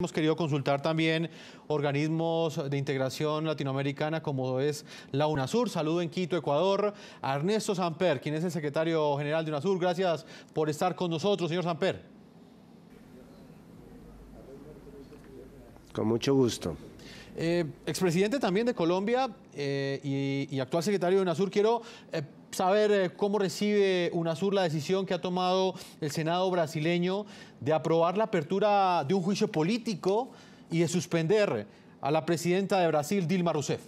Hemos querido consultar también organismos de integración latinoamericana como es la UNASUR. Saludo en Quito, Ecuador, a Ernesto Samper, quien es el secretario general de UNASUR. Gracias por estar con nosotros, señor Samper. Con mucho gusto. Eh, expresidente también de Colombia eh, y, actual secretario de UNASUR, quiero eh, saber eh, cómo recibe UNASUR la decisión que ha tomado el Senado brasileño de aprobar la apertura de un juicio político y de suspender a la presidenta de Brasil, Dilma Rousseff.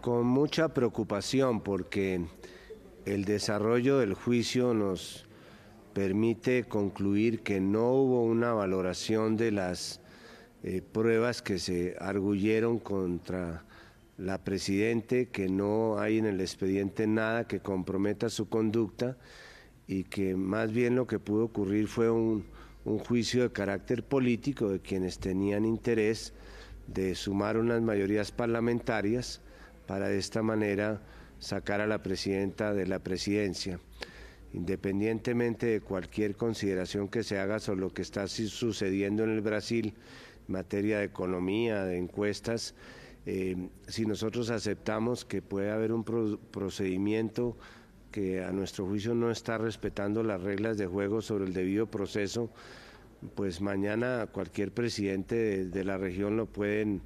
Con mucha preocupación porque el desarrollo del juicio nos permite concluir que no hubo una valoración de las eh, pruebas que se arguyeron contra la presidente, que no hay en el expediente nada que comprometa su conducta y que más bien lo que pudo ocurrir fue un, un juicio de carácter político de quienes tenían interés de sumar unas mayorías parlamentarias para de esta manera sacar a la presidenta de la presidencia. Independientemente de cualquier consideración que se haga sobre lo que está sucediendo en el Brasil en materia de economía, de encuestas, eh, si nosotros aceptamos que puede haber un procedimiento que a nuestro juicio no está respetando las reglas de juego sobre el debido proceso, pues mañana cualquier presidente de la región lo pueden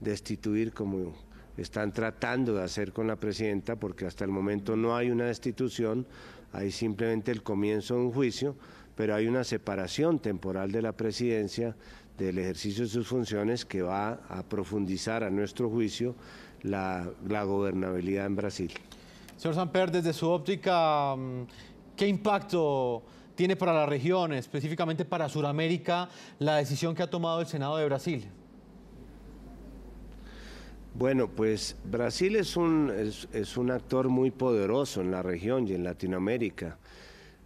destituir como están tratando de hacer con la presidenta, porque hasta el momento no hay una destitución, hay simplemente el comienzo de un juicio, pero hay una separación temporal de la presidencia del ejercicio de sus funciones que va a profundizar a nuestro juicio la, gobernabilidad en Brasil. Señor Samper, desde su óptica, mm, ¿qué impacto tiene para la región, específicamente para Sudamérica, la decisión que ha tomado el Senado de Brasil? Bueno, pues Brasil es es un actor muy poderoso en la región y en Latinoamérica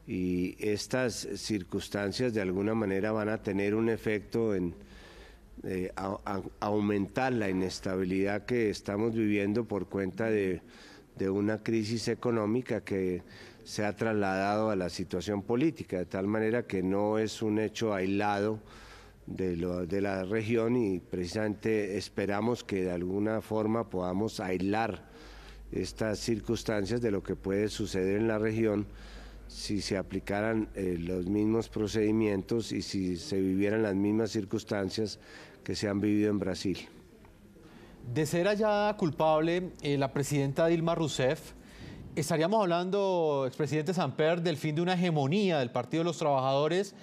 y estas circunstancias de alguna manera van a tener un efecto en eh, aumentar la inestabilidad que estamos viviendo por cuenta de, una crisis económica que se ha trasladado a la situación política, de tal manera que no es un hecho aislado de, la región y precisamente esperamos que de alguna forma podamos aislar estas circunstancias de lo que puede suceder en la región si se aplicaran eh, los mismos procedimientos y si se vivieran las mismas circunstancias que se han vivido en Brasil. De ser hallada culpable eh, la presidenta Dilma Rousseff, estaríamos hablando, expresidente Samper, del fin de una hegemonía del Partido de los Trabajadores.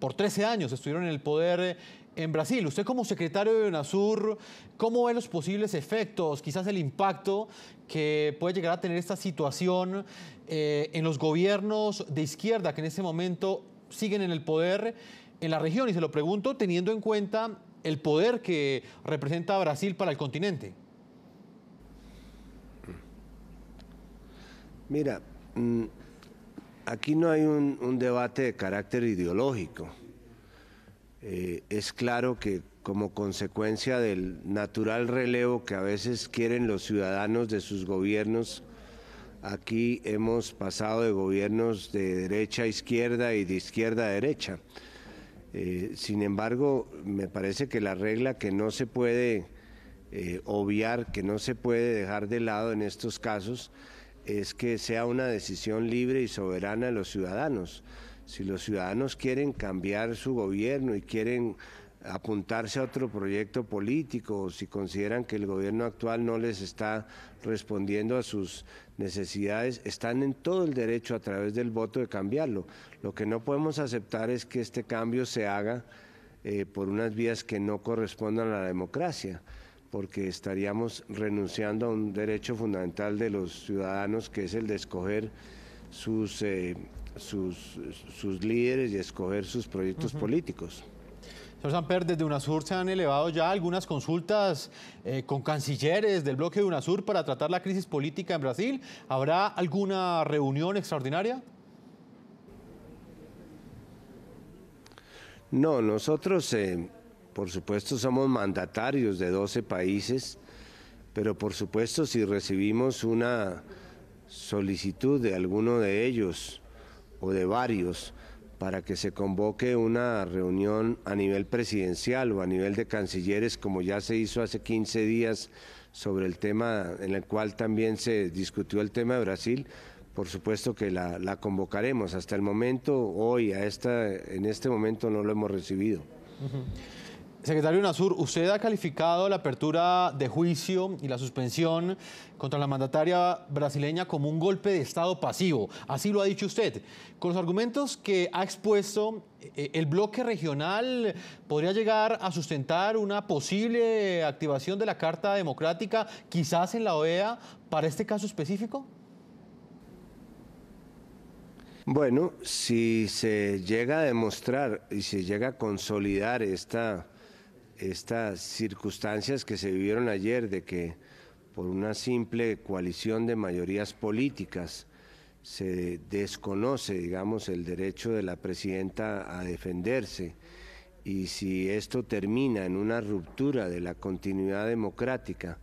Por 13 años estuvieron en el poder en Brasil, usted como secretario de UNASUR, ¿cómo ve los posibles efectos, quizás el impacto que puede llegar a tener esta situación eh, en los gobiernos de izquierda que en este momento siguen en el poder en la región? Y se lo pregunto teniendo en cuenta el poder que representa Brasil para el continente. Mira, mm, aquí no hay un debate de carácter ideológico eh, es claro que como consecuencia del natural relevo que a veces quieren los ciudadanos de sus gobiernos, aquí hemos pasado de gobiernos de derecha a izquierda y de izquierda a derecha. Eh, sin embargo, me parece que la regla que no se puede eh, obviar, que no se puede dejar de lado en estos casos, es que sea una decisión libre y soberana de los ciudadanos. Si los ciudadanos quieren cambiar su gobierno y quieren apuntarse a otro proyecto político, o si consideran que el gobierno actual no les está respondiendo a sus necesidades, están en todo el derecho a través del voto de cambiarlo. Lo que no podemos aceptar es que este cambio se haga eh, por unas vías que no correspondan a la democracia, porque estaríamos renunciando a un derecho fundamental de los ciudadanos, que es el de escoger sus eh, sus, sus líderes y escoger sus proyectos políticos. Señor Samper, desde UNASUR se han elevado ya algunas consultas eh, con cancilleres del bloque de UNASUR para tratar la crisis política en Brasil. ¿Habrá alguna reunión extraordinaria? No, nosotros, eh, por supuesto, somos mandatarios de 12 países, pero por supuesto si recibimos una solicitud de alguno de ellos o de varios para que se convoque una reunión a nivel presidencial o a nivel de cancilleres, como ya se hizo hace 15 días sobre el tema en el cual también se discutió el tema de Brasil, por supuesto que la, convocaremos. Hasta el momento, hoy, a esta, en este momento no lo hemos recibido. Secretario Nasur, usted ha calificado la apertura de juicio y la suspensión contra la mandataria brasileña como un golpe de Estado pasivo. Así lo ha dicho usted. Con los argumentos que ha expuesto, eh, eh, ¿el bloque regional podría llegar a sustentar una posible activación de la Carta Democrática, quizás en la OEA, para este caso específico? Bueno, si se llega a demostrar y se llega a consolidar esta estas circunstancias que se vivieron ayer de que por una simple coalición de mayorías políticas se desconoce, digamos, el derecho de la presidenta a defenderse y si esto termina en una ruptura de la continuidad democrática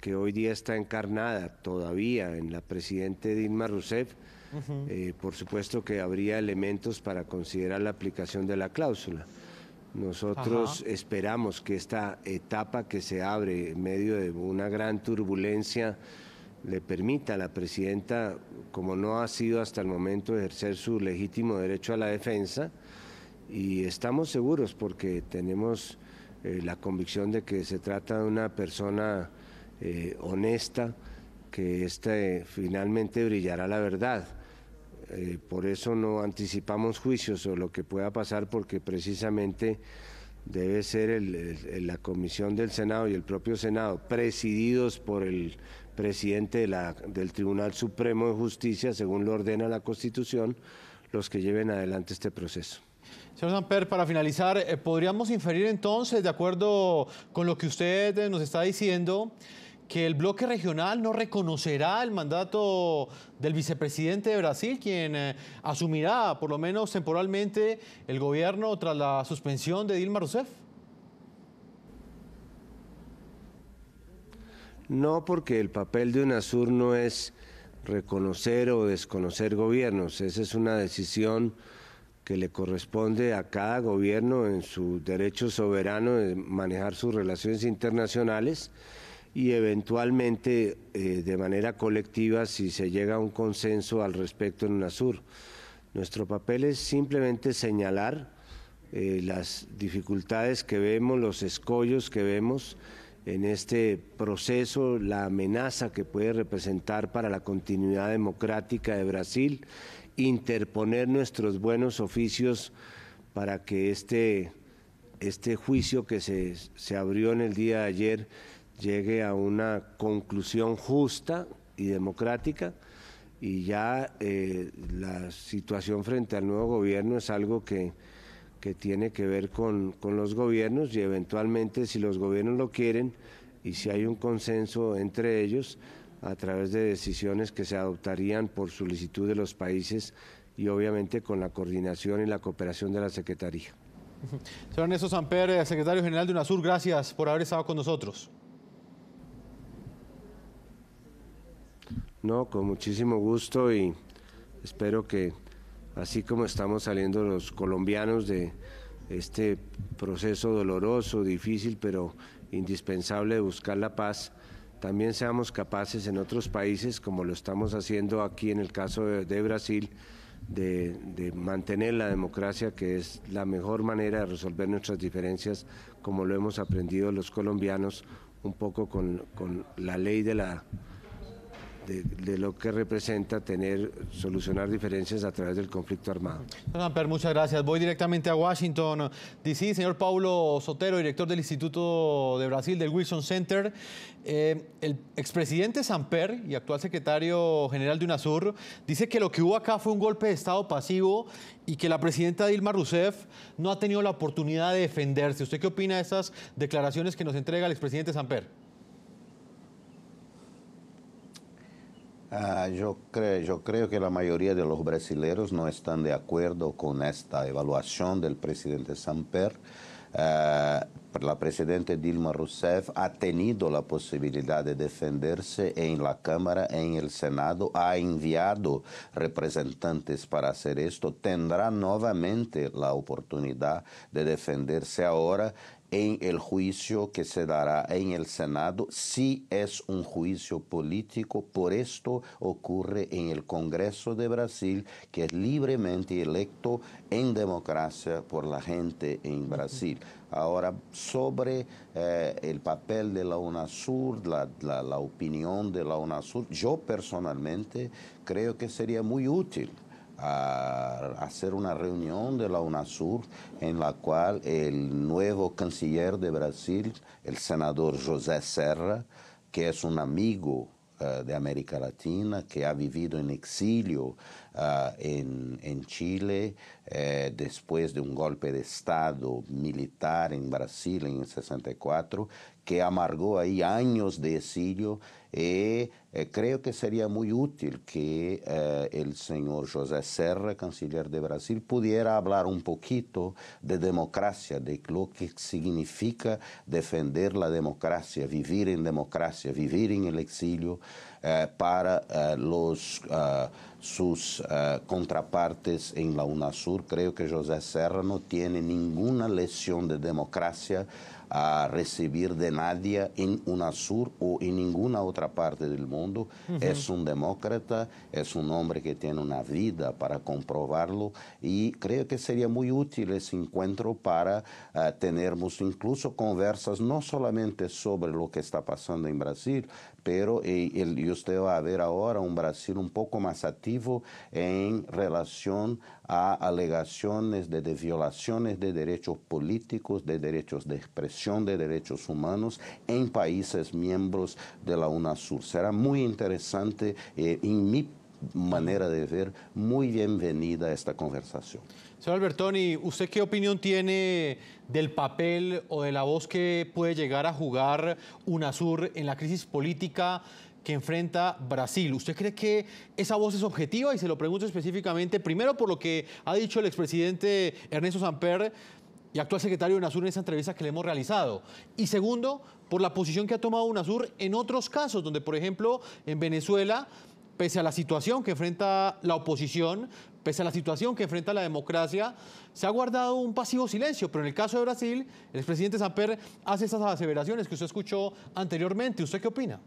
que hoy día está encarnada todavía en la presidenta Dilma Rousseff, eh, por supuesto que habría elementos para considerar la aplicación de la cláusula. Nosotros esperamos que esta etapa que se abre en medio de una gran turbulencia le permita a la presidenta, como no ha sido hasta el momento, ejercer su legítimo derecho a la defensa. Y estamos seguros porque tenemos eh, la convicción de que se trata de una persona eh, honesta, que este finalmente brillará la verdad eh, por eso no anticipamos juicios o lo que pueda pasar porque precisamente debe ser la comisión del Senado y el propio Senado, presididos por el presidente del Tribunal Supremo de Justicia, según lo ordena la Constitución, los que lleven adelante este proceso. Señor Samper, para finalizar, eh, ¿podríamos inferir entonces, de acuerdo con lo que usted nos está diciendo, que el bloque regional no reconocerá el mandato del vicepresidente de Brasil, quien eh, asumirá por lo menos temporalmente el gobierno tras la suspensión de Dilma Rousseff. No, porque el papel de UNASUR no es reconocer o desconocer gobiernos, esa es una decisión que le corresponde a cada gobierno en su derecho soberano de manejar sus relaciones internacionales y eventualmente eh, de manera colectiva si se llega a un consenso al respecto en UNASUR. Nuestro papel es simplemente señalar eh, las dificultades que vemos, los escollos que vemos en este proceso, la amenaza que puede representar para la continuidad democrática de Brasil, interponer nuestros buenos oficios para que este, este juicio que se, se abrió en el día de ayer llegue a una conclusión justa y democrática y ya eh, la situación frente al nuevo gobierno es algo que, que tiene que ver con, con, los gobiernos y eventualmente si los gobiernos lo quieren y si hay un consenso entre ellos a través de decisiones que se adoptarían por solicitud de los países y obviamente con la coordinación y la cooperación de la Secretaría. Señor Ernesto Samper, eh, secretario general de UNASUR, gracias por haber estado con nosotros. No, con muchísimo gusto y espero que así como estamos saliendo los colombianos de este proceso doloroso, difícil, pero indispensable de buscar la paz, también seamos capaces en otros países, como lo estamos haciendo aquí en el caso de, Brasil, de, mantener la democracia, que es la mejor manera de resolver nuestras diferencias, como lo hemos aprendido los colombianos, un poco con, con la ley de la de, lo que representa tener, solucionar diferencias a través del conflicto armado. Samper, muchas gracias. Voy directamente a Washington, D.C. Señor Paulo Sotero, director del Instituto de Brasil del Wilson Center. Eh, el expresidente Samper y actual secretario general de UNASUR dice que lo que hubo acá fue un golpe de Estado pasivo y que la presidenta Dilma Rousseff no ha tenido la oportunidad de defenderse. ¿Usted qué opina de estas declaraciones que nos entrega el expresidente Samper? Ah, yo, creo, yo creo que la mayoría de los brasileños no están de acuerdo con esta evaluación del presidente Samper. Ah, la presidenta Dilma Rousseff ha tenido la posibilidad de defenderse en la Cámara, en el Senado, ha enviado representantes para hacer esto, tendrá nuevamente la oportunidad de defenderse ahora en el juicio que se dará en el Senado, si es un juicio político. Por esto ocurre en el Congreso de Brasil, que es libremente electo en democracia por la gente en Brasil. Ahora, sobre eh, el papel de la UNASUR, la, la opinión de la UNASUR, yo personalmente creo que sería muy útil a hacer una reunión de la UNASUR en la cual el nuevo canciller de Brasil, el senador José Serra, que es un amigo eh, de América Latina, que ha vivido en exilio eh, en, Chile eh, después de un golpe de Estado militar en Brasil en 64, que amargó ahí años de exilio y eh, eh, creo que sería muy útil que eh, el señor José Serra, canciller de Brasil, pudiera hablar un poquito de democracia, de lo que significa defender la democracia, vivir en democracia, vivir en el exilio para los, sus contrapartes en la UNASUR. Creo que José Serra no tiene ninguna lesión de democracia a recibir de nadie en UNASUR o en ninguna otra parte del mundo. Es un demócrata, es un hombre que tiene una vida para comprobarlo y creo que sería muy útil ese encuentro para ah, tenernos incluso conversas no solamente sobre lo que está pasando en Brasil, pero eh, y usted va a ver ahora un Brasil un poco más activo en relación a alegaciones de, violaciones de derechos políticos, de derechos de expresión, de derechos humanos en países miembros de la UNASUR. Será muy interesante en eh, mi manera de ver muy bienvenida a esta conversación. Señor Albertoni, ¿usted qué opinión tiene del papel o de la voz que puede llegar a jugar UNASUR en la crisis política que enfrenta Brasil. ¿Usted cree que esa voz es objetiva? Y se lo pregunto específicamente, primero por lo que ha dicho el expresidente Ernesto Samper y actual secretario de UNASUR en esa entrevista que le hemos realizado. Y segundo, por la posición que ha tomado UNASUR en otros casos, donde por ejemplo en Venezuela pese a la situación que enfrenta la oposición, pese a la situación que enfrenta la democracia, se ha guardado un pasivo silencio. Pero en el caso de Brasil, el expresidente Samper hace esas aseveraciones que usted escuchó anteriormente. ¿Usted qué opina?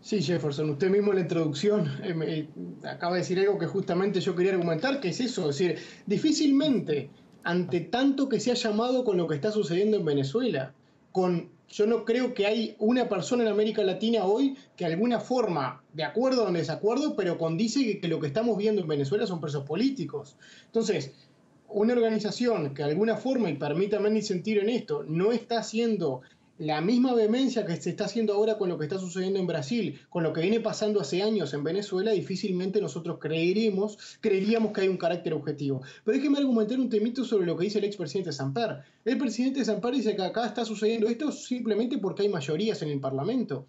Sí, Jefferson, usted mismo en la introducción eh, acaba de decir algo que justamente yo quería argumentar, que es eso, es decir, difícilmente ante tanto que se ha llamado con lo que está sucediendo en Venezuela, con yo no creo que hay una persona en América Latina hoy que de alguna forma, de acuerdo o en desacuerdo, pero condice que, lo que estamos viendo en Venezuela son presos políticos. Entonces, una organización que de alguna forma, y permítame sentir en esto, no está haciendo la misma vehemencia que se está haciendo ahora con lo que está sucediendo en Brasil, con lo que viene pasando hace años en Venezuela, difícilmente nosotros creeremos, creeríamos que hay un carácter objetivo. Pero déjeme argumentar un temito sobre lo que dice el expresidente Samper. El presidente Samper dice que acá está sucediendo esto simplemente porque hay mayorías en el Parlamento.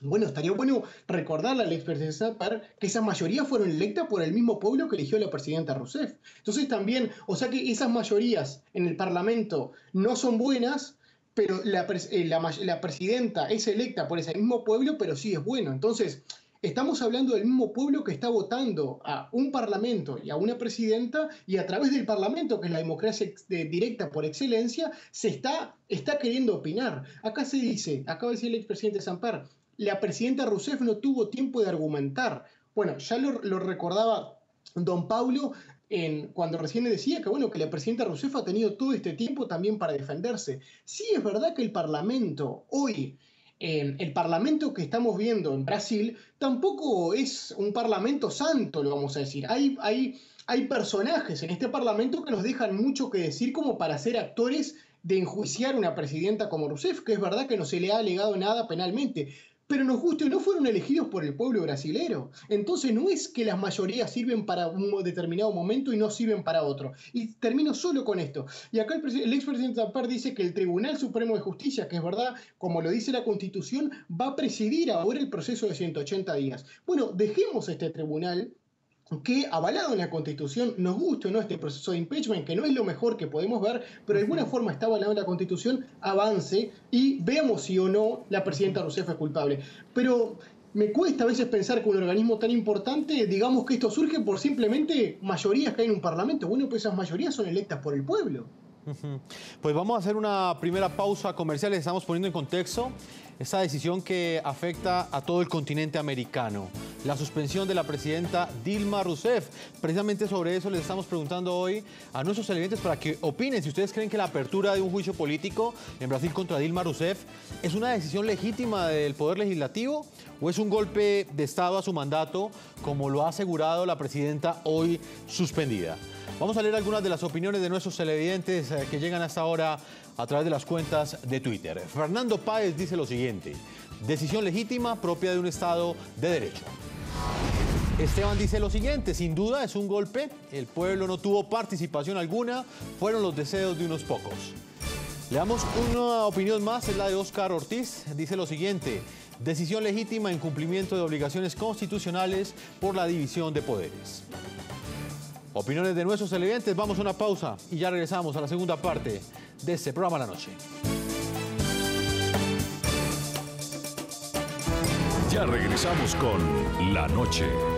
Bueno, estaría bueno recordarle al expresidente Samper que esas mayorías fueron electas por el mismo pueblo que eligió a la presidenta Rousseff. Entonces también, o sea que esas mayorías en el Parlamento no son buenas, pero eh, la, presidenta es electa por ese mismo pueblo, pero sí es bueno. Entonces, estamos hablando del mismo pueblo que está votando a un parlamento y a una presidenta, y a través del parlamento, que es la democracia directa por excelencia, se está, está queriendo opinar. Acá se dice, acaba de decir el expresidente Zampar, la presidenta Rousseff no tuvo tiempo de argumentar. Bueno, ya lo, lo recordaba Don Paulo, cuando recién le decía que bueno, que la presidenta Rousseff ha tenido todo este tiempo también para defenderse. Sí es verdad que el Parlamento hoy, eh, el Parlamento que estamos viendo en Brasil, tampoco es un Parlamento santo, lo vamos a decir. Hay, hay, hay personajes en este Parlamento que nos dejan mucho que decir como para ser actores de enjuiciar una presidenta como Rousseff, que es verdad que no se le ha alegado nada penalmente, pero nos justo no fueron elegidos por el pueblo brasilero. Entonces no es que las mayorías sirven para un determinado momento y no sirven para otro. Y termino solo con esto. Y acá el, expresidente Zapatero dice que el Tribunal Supremo de Justicia, que es verdad, como lo dice la Constitución, va a presidir ahora el proceso de 180 días. Bueno, dejemos este tribunal que avalado en la Constitución, nos guste o no este proceso de impeachment, que no es lo mejor que podemos ver, pero de alguna forma está avalado en la Constitución, avance y veamos si o no la presidenta Rousseff es culpable. Pero me cuesta a veces pensar que un organismo tan importante, digamos que esto surge por simplemente mayorías que hay en un parlamento. Bueno, pues esas mayorías son electas por el pueblo. Pues vamos a hacer una primera pausa comercial, les estamos poniendo en contexto. Esta decisión que afecta a todo el continente americano. La suspensión de la presidenta Dilma Rousseff. Precisamente sobre eso les estamos preguntando hoy a nuestros televidentes para que opinen si ustedes creen que la apertura de un juicio político en Brasil contra Dilma Rousseff es una decisión legítima del Poder Legislativo o es un golpe de Estado a su mandato, como lo ha asegurado la presidenta hoy suspendida. Vamos a leer algunas de las opiniones de nuestros televidentes eh, que llegan hasta ahora a través de las cuentas de Twitter. Fernando Páez dice lo siguiente, decisión legítima propia de un Estado de Derecho. Esteban dice lo siguiente, sin duda es un golpe, el pueblo no tuvo participación alguna, fueron los deseos de unos pocos. Le damos una opinión más, es la de Oscar Ortiz, dice lo siguiente, decisión legítima en cumplimiento de obligaciones constitucionales por la división de poderes. Opiniones de nuestros televidentes, vamos a una pausa y ya regresamos a la segunda parte de este programa La Noche. Ya regresamos con La Noche.